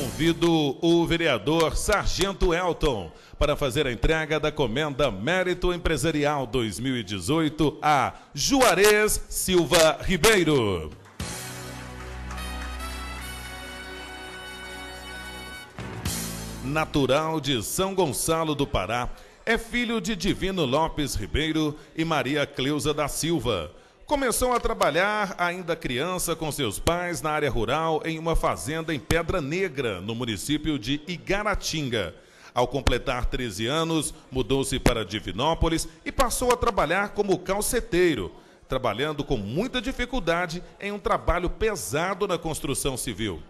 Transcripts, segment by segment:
convido o vereador Sargento Elton para fazer a entrega da Comenda Mérito Empresarial 2018 a Juarez Silva Ribeiro. Natural de São Gonçalo do Pará, é filho de Divino Lopes Ribeiro e Maria Cleusa da Silva Começou a trabalhar, ainda criança, com seus pais na área rural em uma fazenda em Pedra Negra, no município de Igaratinga. Ao completar 13 anos, mudou-se para Divinópolis e passou a trabalhar como calceteiro, trabalhando com muita dificuldade em um trabalho pesado na construção civil.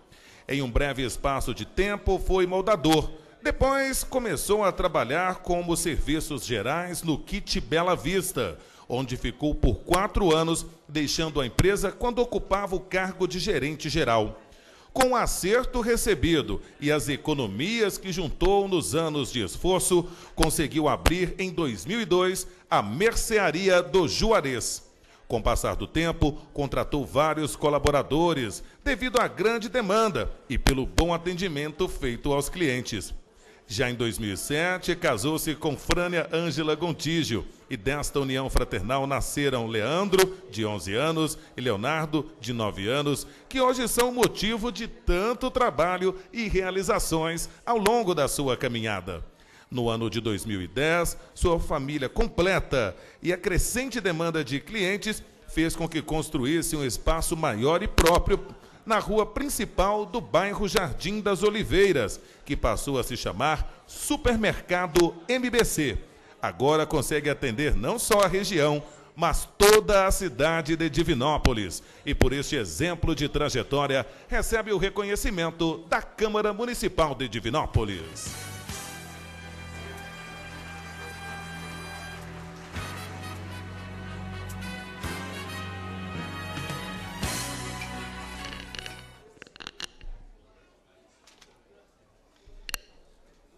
Em um breve espaço de tempo, foi moldador. Depois, começou a trabalhar como serviços gerais no Kit Bela Vista onde ficou por quatro anos, deixando a empresa quando ocupava o cargo de gerente geral. Com o acerto recebido e as economias que juntou nos anos de esforço, conseguiu abrir em 2002 a Mercearia do Juarez. Com o passar do tempo, contratou vários colaboradores, devido à grande demanda e pelo bom atendimento feito aos clientes. Já em 2007, casou-se com Frânia Ângela Gontígio e desta união fraternal nasceram Leandro, de 11 anos, e Leonardo, de 9 anos, que hoje são motivo de tanto trabalho e realizações ao longo da sua caminhada. No ano de 2010, sua família completa e a crescente demanda de clientes fez com que construísse um espaço maior e próprio na rua principal do bairro Jardim das Oliveiras, que passou a se chamar Supermercado MBC. Agora consegue atender não só a região, mas toda a cidade de Divinópolis. E por este exemplo de trajetória, recebe o reconhecimento da Câmara Municipal de Divinópolis.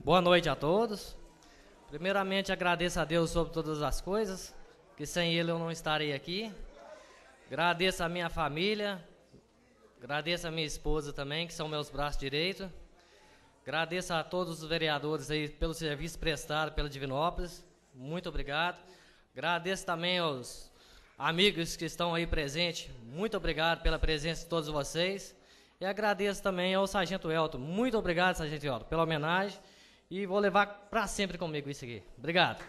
Boa noite a todos. Primeiramente, agradeço a Deus sobre todas as coisas, que sem Ele eu não estarei aqui. Agradeço a minha família, agradeço a minha esposa também, que são meus braços direitos. Agradeço a todos os vereadores aí pelo serviço prestado pela Divinópolis. Muito obrigado. Agradeço também aos amigos que estão aí presentes. Muito obrigado pela presença de todos vocês. E agradeço também ao Sargento Elton. Muito obrigado, Sargento Elton, pela homenagem. E vou levar para sempre comigo isso aqui. Obrigado.